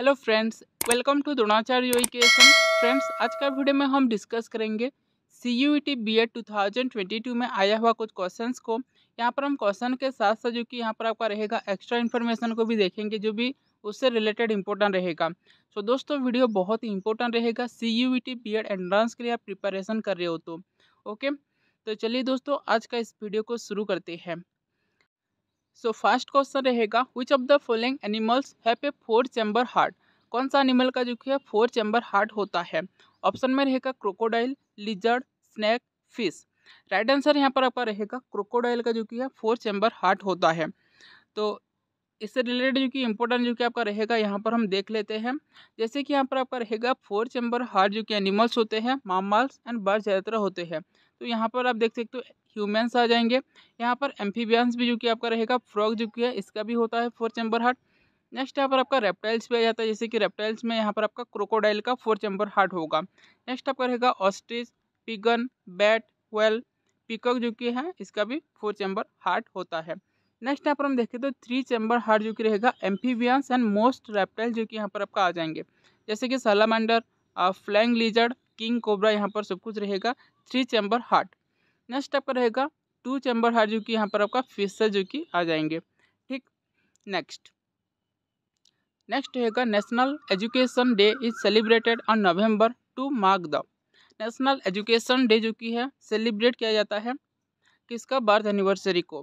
Hello friends welcome to Dronacharya education friends आज का video में हम डिस्कस करेंगे C U E T B Ed two thousand twenty two में आया हुआ कुछ क्वेश्चंस को यहाँ पर हम क्वेश्चन के साथ साथ जो कि यहाँ पर आपका रहेगा एक्स्ट्रा इन्फॉर्मेशन को भी देखेंगे जो भी उससे रिलेटेड इंपॉर्टेंट रहेगा सो so, दोस्तों वीडियो बहुत ही इंपॉर्टेंट रहेगा C U E T B Ed entrance के लिए आप प्रिपरेशन कर रहे हो तो ओके okay? तो चलिए दोस्तों आज का इस वीडियो को शुरू करते हैं सो फर्स्ट क्वेश्चन रहेगा which of the following animals have a four chamber heart कौन सा एनिमल का जो है फोर चैम्बर हार्ट होता है ऑप्शन में रहेगा crocodile lizard snake fish right answer यहाँ पर आपका रहेगा क्रोकोडाइल का जो कि है फोर चैम्बर हार्ट होता है तो इससे रिलेटेड जो कि इम्पोर्टेंट जो कि आपका रहेगा यहाँ पर हम देख लेते हैं जैसे कि यहाँ पर आपका रहेगा फोर चैम्बर हार्ट जो कि एनिमल्स होते हैं मामल्स एंड बर्ड ज़्यादातर होते हैं तो यहाँ पर आप देख सकते हो ह्यूमेंस आ जाएंगे यहाँ पर एम्फीबियंस भी जो कि आपका रहेगा फ्रॉग जो कि है इसका भी होता है फोर चैम्बर हार्ट नेक्स्ट यहाँ पर आपका रेप्टाइल्स भी आ जाता है जैसे कि रेप्टाइल्स में यहाँ पर आपका क्रोकोडाइल का फोर चैम्बर हार्ट होगा नेक्स्ट आपका रहेगा ostrich pigeon bat whale peacock जो कि है इसका भी फोर चैम्बर हार्ट होता है नेक्स्ट यहाँ पर हम देखें तो थ्री चैम्बर हार्ट जो कि रहेगा एम्फीबियंस एंड मोस्ट रेप्टाइल जो कि यहाँ पर आपका आ जाएंगे जैसे कि salamander flying lizard king cobra यहाँ पर सब कुछ रहेगा थ्री चैम्बर हार्ट नेक्स्ट आपका रहेगा टू चैम्बर हार्ट जो कि यहाँ पर आपका फिशर जो कि आ जाएंगे ठीक नेक्स्ट नेक्स्ट रहेगा national education day is celebrated on November to mark the national education day जो कि है सेलिब्रेट किया जाता है किसका बर्थ एनिवर्सरी को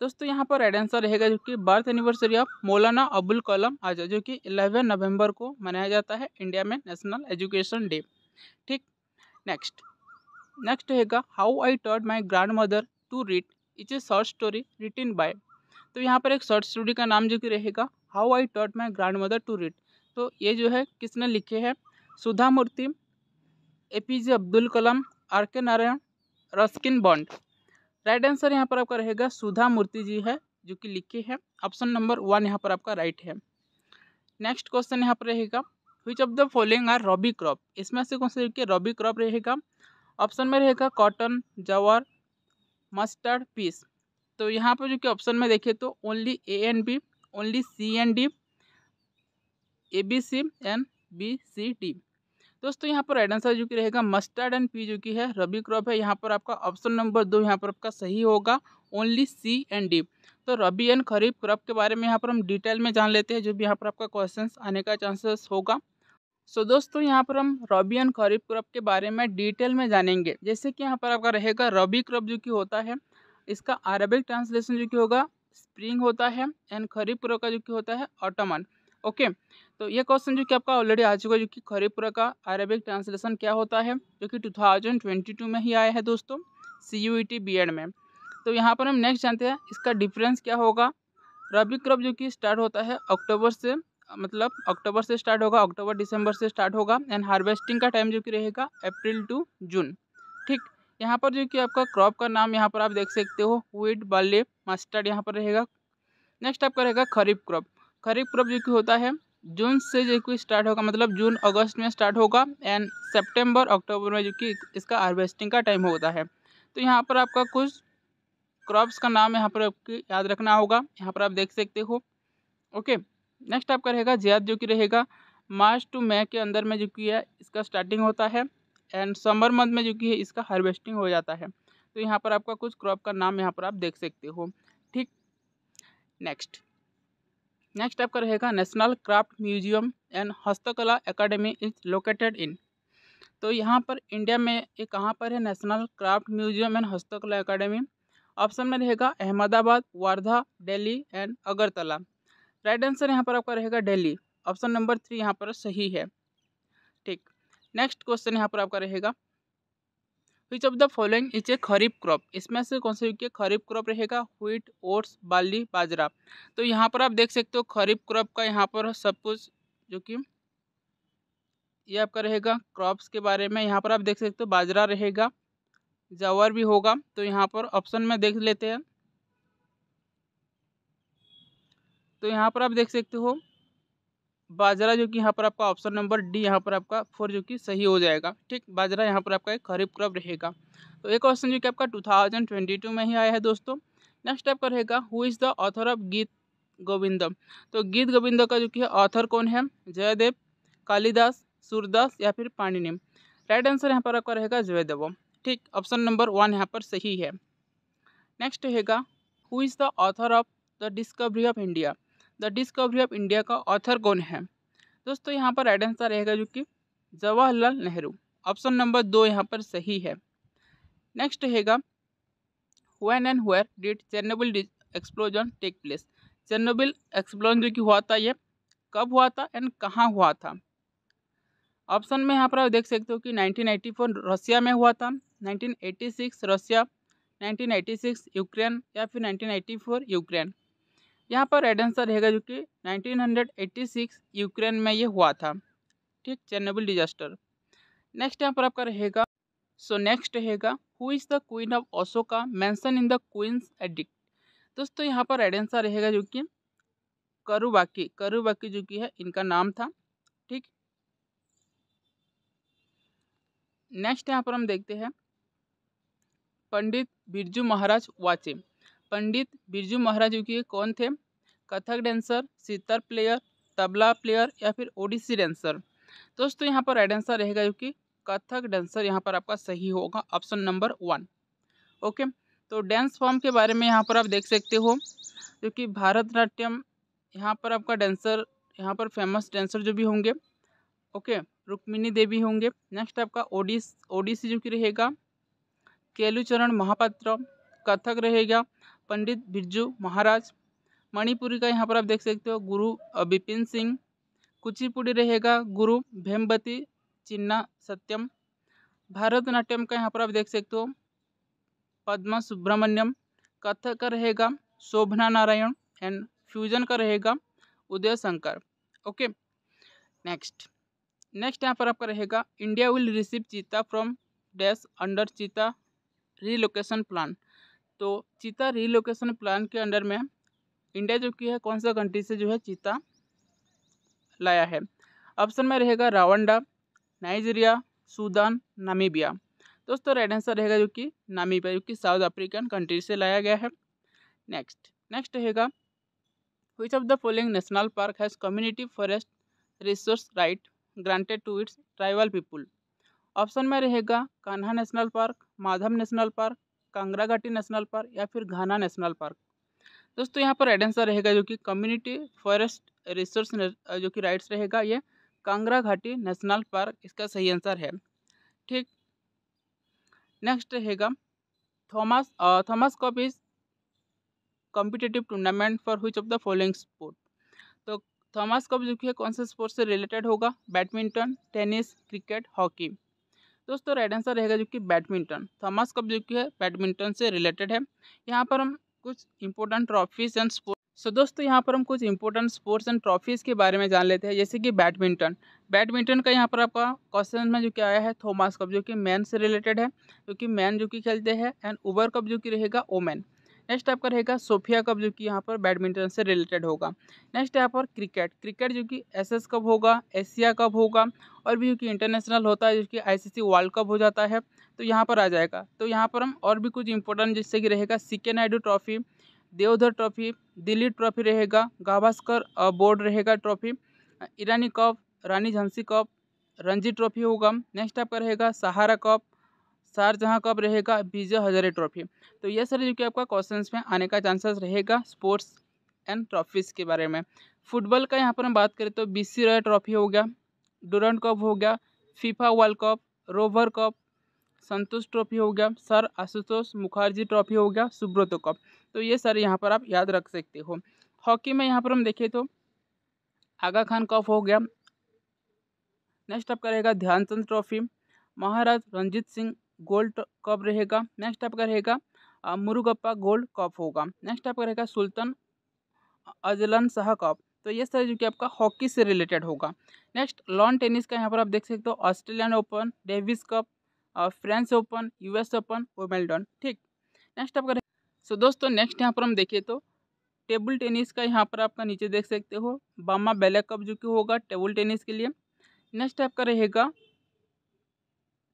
दोस्तों यहाँ पर राइट आंसर रहेगा जो कि बर्थ एनिवर्सरी ऑफ मौलाना अबुल कलाम आजाद जो कि इलेवन नवंबर को मनाया जाता है इंडिया में नेशनल एजुकेशन डे ठीक नेक्स्ट नेक्स्ट रहेगा हाउ आई टर्ड my grandmother to read it's a short story written by तो यहाँ पर एक शॉर्ट स्टोरी का नाम जो कि रहेगा हाउ आई टर्ड my grandmother to read तो ये जो है किसने लिखे हैं Sudha Murty A P J Abdul Kalam R K Narayan Ruskin Bond right answer यहाँ पर आपका रहेगा सुधा मूर्ति जी है जो कि लिखे हैं ऑप्शन नंबर वन यहाँ पर आपका राइट है नेक्स्ट क्वेश्चन यहाँ पर रहेगा which of the following are rabi crop इसमें से कौन सा रॉबी क्रॉप रहेगा ऑप्शन में रहेगा कॉटन जवर मस्टर्ड पीस तो यहाँ पर जो कि ऑप्शन में देखिए तो only A and B only C and D A B C and B C D दोस्तों यहाँ पर राइट आंसर जो कि रहेगा मस्टर्ड एंड पी जो कि है रबी क्रॉप है यहाँ पर आपका ऑप्शन नंबर दो यहाँ पर आपका सही होगा ओनली सी एंड डी तो रबी एंड खरीफ क्रॉप के बारे में यहाँ पर हम डिटेल में जान लेते हैं जो भी यहाँ पर आपका क्वेश्चन आने का चांसेस होगा सो दोस्तों यहाँ पर हम रबी एंड खरीफ क्रॉप के बारे में डिटेल में जानेंगे जैसे कि यहाँ पर आपका रहेगा रबी क्रॉप जो कि होता है इसका अरबिक ट्रांसलेशन जो कि होगा स्प्रिंग होता है एंड खरीफ क्रॉप का जो कि होता है ऑटोमन ओके तो ये क्वेश्चन जो कि आपका ऑलरेडी आ चुका है जो कि खरीफ खरीपुरा का अरबिक ट्रांसलेशन क्या होता है जो कि टू में ही आया है दोस्तों C U E T B Ed में तो यहाँ पर हम नेक्स्ट जानते हैं इसका डिफरेंस क्या होगा रबी क्रॉप जो कि स्टार्ट होता है अक्टूबर से मतलब अक्टूबर से स्टार्ट होगा अक्टूबर दिसंबर से स्टार्ट होगा एंड हार्वेस्टिंग का टाइम जो कि रहेगा अप्रैल टू जून ठीक यहाँ पर जो कि आपका क्रॉप का नाम यहाँ पर आप देख सकते हो व्हीट बाले मस्टर्ड यहाँ पर रहेगा नेक्स्ट आपका रहेगा खरीफ क्रॉप खरीफ क्रॉप जो कि होता है जून से जो कि स्टार्ट होगा मतलब जून अगस्त में स्टार्ट होगा एंड सेप्टेम्बर अक्टूबर में जो कि इसका हार्वेस्टिंग का टाइम होता है तो यहाँ पर आपका कुछ क्रॉप्स का नाम यहाँ पर आपको याद रखना होगा यहाँ पर आप देख सकते हो ओके नेक्स्ट आपका रहेगा जैद जो कि रहेगा मार्च टू मई के अंदर में जो कि है इसका स्टार्टिंग होता है एंड समर मंथ में जो कि है इसका हार्वेस्टिंग हो जाता है तो यहाँ पर आपका कुछ क्रॉप का नाम यहाँ पर आप देख सकते हो ठीक नेक्स्ट नेक्स्ट आपका रहेगा national craft museum and Hastkala academy is located in तो यहाँ पर इंडिया में ये कहाँ पर है national craft museum and Hastkala academy option में रहेगा Ahmedabad Wardha Delhi and Agartala right answer यहाँ पर आपका रहेगा डेली ऑप्शन नंबर थ्री यहाँ पर सही है ठीक नेक्स्ट क्वेश्चन यहाँ पर आपका रहेगा which of the following is a kharif crop इसमें से कौन सा युग खरीफ क्रॉप रहेगा व्हीट ओट्स बाली बाजरा तो यहाँ पर आप देख सकते हो खरीफ क्रॉप का यहाँ पर सब कुछ जो कि ये आपका रहेगा क्रॉप्स के बारे में यहाँ पर आप देख सकते हो बाजरा रहेगा जवर भी होगा तो यहाँ पर ऑप्शन में देख लेते हैं तो यहाँ पर आप देख सकते हो बाजरा जो कि यहाँ पर आपका ऑप्शन नंबर डी यहाँ पर आपका फोर जो कि सही हो जाएगा ठीक बाजरा यहाँ पर आपका एक खरीफ क्रॉप रहेगा तो एक क्वेश्चन जो कि आपका टू थाउजेंड ट्वेंटी टू में ही आया है दोस्तों नेक्स्ट आपका रहेगा who is the author of Geet Govindam तो गीत गोविंदम का जो कि ऑथर कौन है जयदेव कालिदास सूरदास या फिर पाणिनिम राइट आंसर यहाँ पर आपका रहेगा जयदेव ठीक ऑप्शन नंबर वन यहाँ पर सही है नेक्स्ट रहेगा who is the author of the Discovery of India the Discovery of India का ऑथर कौन है दोस्तों यहाँ पर राइट आंसर रहेगा जो कि जवाहरलाल नेहरू ऑप्शन नंबर दो यहाँ पर सही है नेक्स्ट रहेगा when and where did Chernobyl explosion take place Chernobyl explosion जो कि हुआ था ये कब हुआ था एंड कहाँ हुआ था ऑप्शन में यहाँ पर आप देख सकते हो कि 1994 रसिया में हुआ था 1986 रसिया 1986 यूक्रेन या फिर 1994 यूक्रेन यहाँ पर राइट आंसर रहेगा जो कि 1986 यूक्रेन में ये हुआ था ठीक चेनेबल डिजास्टर नेक्स्ट यहाँ पर आपका रहेगा सो नेक्स्ट रहेगा who is the queen of Osoka mansion in the queens addict दोस्तों यहाँ पर राइट आंसर रहेगा जो कि करुबाकी करुबाकी जो कि है इनका नाम था ठीक नेक्स्ट यहाँ पर हम देखते हैं पंडित बिरजू महाराज वाचे पंडित बिरजू महाराज जी के कौन थे Kathak dancer sitar player tabla player या फिर ओडिसी डांसर दोस्तों यहाँ पर राइट आंसर रहेगा जो कि कथक डांसर यहाँ पर आपका सही होगा ऑप्शन नंबर वन ओके तो डांस फॉर्म के बारे में यहाँ पर आप देख सकते हो जो कि भारतनाट्यम यहाँ पर आपका डांसर यहाँ पर फेमस डांसर जो भी होंगे ओके रुक्मिनी देवी होंगे नेक्स्ट आपका ओडिस ओडिसी जो कि रहेगा केलुचरण महापात्र कथक रहेगा पंडित बिरजू महाराज मणिपुरी का यहाँ पर आप देख सकते हो गुरु बिपिन सिंह कुचिपुड़ी रहेगा गुरु भेमबती चिन्ना सत्यम भारतनाट्यम का यहाँ पर आप देख सकते हो पद्मा सुब्रमण्यम कथक का रहेगा शोभना नारायण एंड फ्यूजन का रहेगा Uday Shankar okay next next यहाँ पर आपका रहेगा India will receive cheetah from dash under cheetah relocation plan तो चीता रिलोकेशन प्लान के अंडर में इंडिया जो की है कौन सा कंट्री से जो है चीता लाया है ऑप्शन में रहेगा रावंडा नाइजीरिया सूडान नामीबिया दोस्तों राइट आंसर रहेगा जो कि नामीबिया जो कि साउथ अफ्रीकन कंट्री से लाया गया है नेक्स्ट नेक्स्ट रहेगा which of the following national park has community forest resource right granted to its tribal people option में रहेगा Kanha national park Madhav national park Kangra Ghati national park या फिर घाना नेशनल पार्क दोस्तों यहाँ पर राइट आंसर रहेगा जो कि कम्युनिटी फॉरेस्ट रिसोर्स जो कि राइट्स रहेगा ये कांगरा घाटी नेशनल पार्क इसका सही आंसर है ठीक नेक्स्ट रहेगा Thomas Thomas cup is competitive tournament for which of the following sport तो थॉमस कप जो कि कौन से स्पोर्ट से रिलेटेड होगा बैडमिंटन टेनिस क्रिकेट हॉकी दोस्तों राइट आंसर रहेगा जो कि बैडमिंटन थॉमस कप जो कि है बैडमिंटन से रिलेटेड है यहाँ पर हम कुछ important trophies and sport so दोस्तों यहाँ पर हम कुछ इंपॉर्टेंट स्पोर्ट्स एंड ट्रॉफीज़ के बारे में जान लेते हैं जैसे कि बैडमिंटन बैडमिंटन का यहाँ पर आपका क्वेश्चन में जो कि आया है थोमास कप जो कि मैन से रिलेटेड है जो कि मैन जो कि खेलते हैं एंड उबर कप जो कि रहेगा ओमेन नेक्स्ट आपका रहेगा सोफिया कप जो कि यहाँ पर बैडमिंटन से रिलेटेड होगा नेक्स्ट यहाँ पर क्रिकेट क्रिकेट जो कि एस एस कप होगा एशिया कप होगा और भी जो कि इंटरनेशनल होता है जो कि आईसीसी वर्ल्ड कप हो जाता है तो यहाँ पर आ जाएगा तो यहाँ पर हम और भी कुछ इंपॉर्टेंट जैसे कि रहेगा C K Naidu trophy Deodhar trophy Delhi trophy रहेगा गाभास्कर बोर्ड रहेगा trophy Irani cup Rani Jhansi cup Ranji trophy होगा नेक्स्ट आपका रहेगा सहारा कप शारजहाँ कप रहेगा विजय हजारे ट्रॉफी तो ये सर जो कि आपका क्वेश्चन में आने का चांसेस रहेगा स्पोर्ट्स एंड ट्रॉफीज़ के बारे में फुटबॉल का यहाँ पर हम बात करें तो बी सी रॉय ट्रॉफी हो गया डोरेंट कप हो गया FIFA world cup rover cup Santosh trophy हो गया सर आशुतोष मुखर्जी ट्रॉफी हो गया सुब्रतो कप तो ये सर यहाँ पर आप याद रख सकते हो हॉकी में यहाँ पर हम देखें तो आगा खान कप हो गया नेक्स्ट आपका रहेगा Dhyanchand trophy Maharaj Ranjit Singh gold cup रहेगा नेक्स्ट आपका रहेगा मुरुगप्पा गोल्ड कप होगा नेक्स्ट आपका रहेगा सुल्तान अजलन शाह कप तो ये सारे जो कि आपका हॉकी से रिलेटेड होगा नेक्स्ट लॉन टेनिस का यहाँ पर आप देख सकते हो Australian open Davis cup French open US open Wimbledon ठीक नेक्स्ट आपका सो दोस्तों नेक्स्ट यहाँ पर हम देखें तो टेबल टेनिस का यहाँ पर आपका नीचे देख सकते हो बामा बेला कप जो कि होगा टेबल टेनिस के लिए नेक्स्ट आपका रहेगा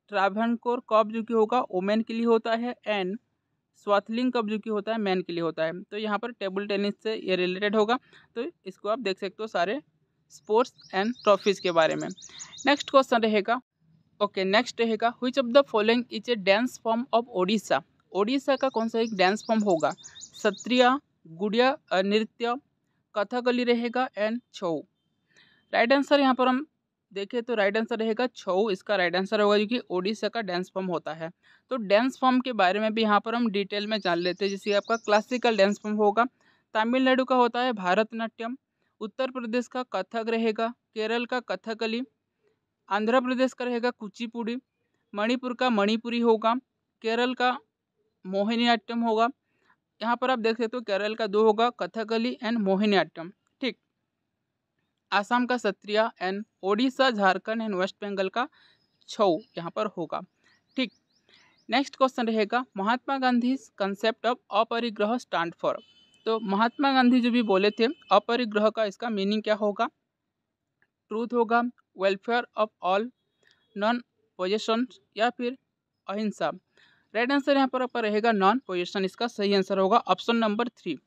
ट्राभन कोर कब जो कि होगा वोमेन के लिए होता है एंड स्वाथलिंग कब जो कि होता है मैन के लिए होता है तो यहाँ पर टेबल टेनिस से ये रिलेटेड होगा तो इसको आप देख सकते हो सारे स्पोर्ट्स एंड ट्रॉफीज़ के बारे में नेक्स्ट क्वेश्चन रहेगा ओके नेक्स्ट रहेगा which of the following is a dance form of Odisha Odisha का कौन सा एक डांस फॉर्म होगा सत्रिया गुड़िया नृत्य कथकली रहेगा एंड छऊ राइट आंसर यहाँ पर हम देखें तो राइट आंसर रहेगा छऊ इसका राइट आंसर होगा जो कि ओडिशा का डांस फॉर्म होता है तो डांस फॉर्म के बारे में भी यहाँ पर हम डिटेल में जान लेते हैं जैसे आपका क्लासिकल डांस फॉर्म होगा तमिलनाडु का होता है भारतनाट्यम उत्तर प्रदेश का कथक रहेगा केरल का कथकली आंध्र प्रदेश का रहेगा कुचिपुड़ी मणिपुर का मणिपुरी होगा केरल का मोहिनीअट्टम होगा यहाँ पर आप देख सकते हो केरल का दो होगा कथकली एंड मोहिनीअट्टम आसाम का Sattriya and Odisha Jharkhand and west Bengal का छऊ यहाँ पर होगा ठीक नेक्स्ट क्वेश्चन रहेगा Mahatma Gandhi concept of aparigraha stand for तो महात्मा गांधी जो भी बोले थे अपरिग्रह का इसका मीनिंग क्या होगा ट्रूथ होगा welfare of all non possession या फिर अहिंसा राइट आंसर यहाँ पर आपका रहेगा नॉन पोजिशन इसका सही आंसर होगा option number three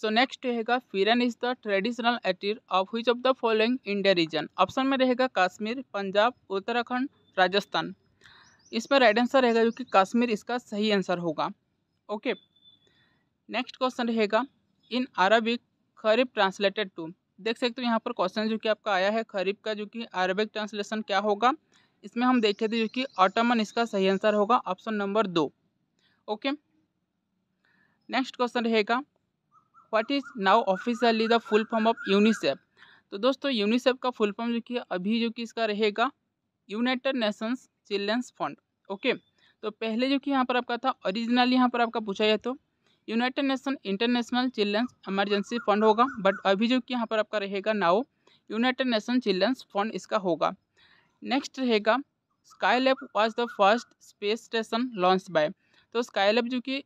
so next रहेगा pheran is the traditional attire of which of the following India region option में रहेगा कश्मीर पंजाब उत्तराखंड राजस्थान इसमें राइट आंसर रहेगा जो कि कश्मीर इसका सही आंसर होगा ओके नेक्स्ट क्वेश्चन रहेगा in Arabic kharif translated to देख सकते हो यहाँ पर क्वेश्चन जो कि आपका आया है खरीब का जो कि अरबिक ट्रांसलेशन क्या होगा इसमें हम देखे थे जो कि ऑटोमन इसका सही आंसर होगा ऑप्शन नंबर दो ओके नेक्स्ट क्वेश्चन रहेगा what is now officially the full form of UNICEF तो दोस्तों यूनिसेफ का फुल फॉर्म जो कि अभी जो कि इसका रहेगा United Nations children's fund okay तो पहले जो कि यहाँ पर आपका था ओरिजिनली यहाँ पर आपका पूछा जाए तो United Nation International children's emergency fund होगा बट अभी जो कि यहाँ पर आपका रहेगा now United Nation children's fund इसका होगा नेक्स्ट रहेगा Skylab was the first space station launch by तो स्काई लैब जो कि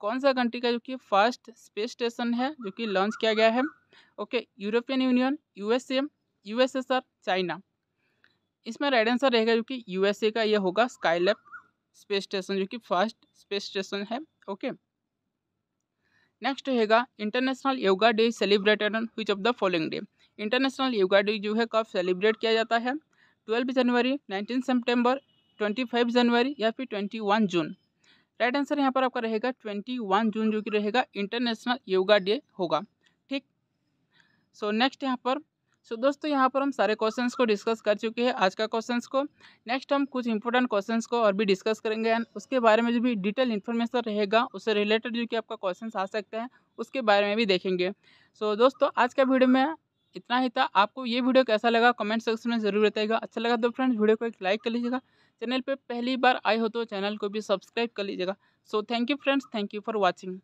कौन सा कंट्री का जो कि फर्स्ट स्पेस स्टेशन है जो कि लॉन्च किया गया है okay European Union USA USSR China इसमें राइट आंसर रहेगा जो कि यूएसए का यह होगा स्काईलैब स्पेस स्टेशन जो कि फर्स्ट स्पेस स्टेशन है ओके नेक्स्ट रहेगा international yoga day celebrated on which of the following day international yoga day जो है कब सेलिब्रेट किया जाता है twelve January nineteen September twenty five January या फिर twenty one June right answer यहाँ पर आपका रहेगा ट्वेंटी वन जून जो कि रहेगा इंटरनेशनल योगा डे होगा ठीक सो नेक्स्ट यहाँ पर सो so, दोस्तों यहाँ पर हम सारे क्वेश्चंस को डिस्कस कर चुके हैं आज का क्वेश्चंस को नेक्स्ट हम कुछ इंपॉर्टेंट क्वेश्चंस को और भी डिस्कस करेंगे एंड उसके बारे में जो भी डिटेल इन्फॉर्मेशन रहेगा उससे रिलेटेड जो कि आपका क्वेश्चंस आ सकते हैं उसके बारे में भी देखेंगे सो so, दोस्तों आज का वीडियो में इतना ही था आपको ये वीडियो कैसा लगा कमेंट सेक्शन में जरूर बताएगा अच्छा लगा तो फ्रेंड्स वीडियो को एक लाइक कर लीजिएगा चैनल पर पहली बार आए हो तो चैनल को भी सब्सक्राइब कर लीजिएगा so thank you friends thank you for watching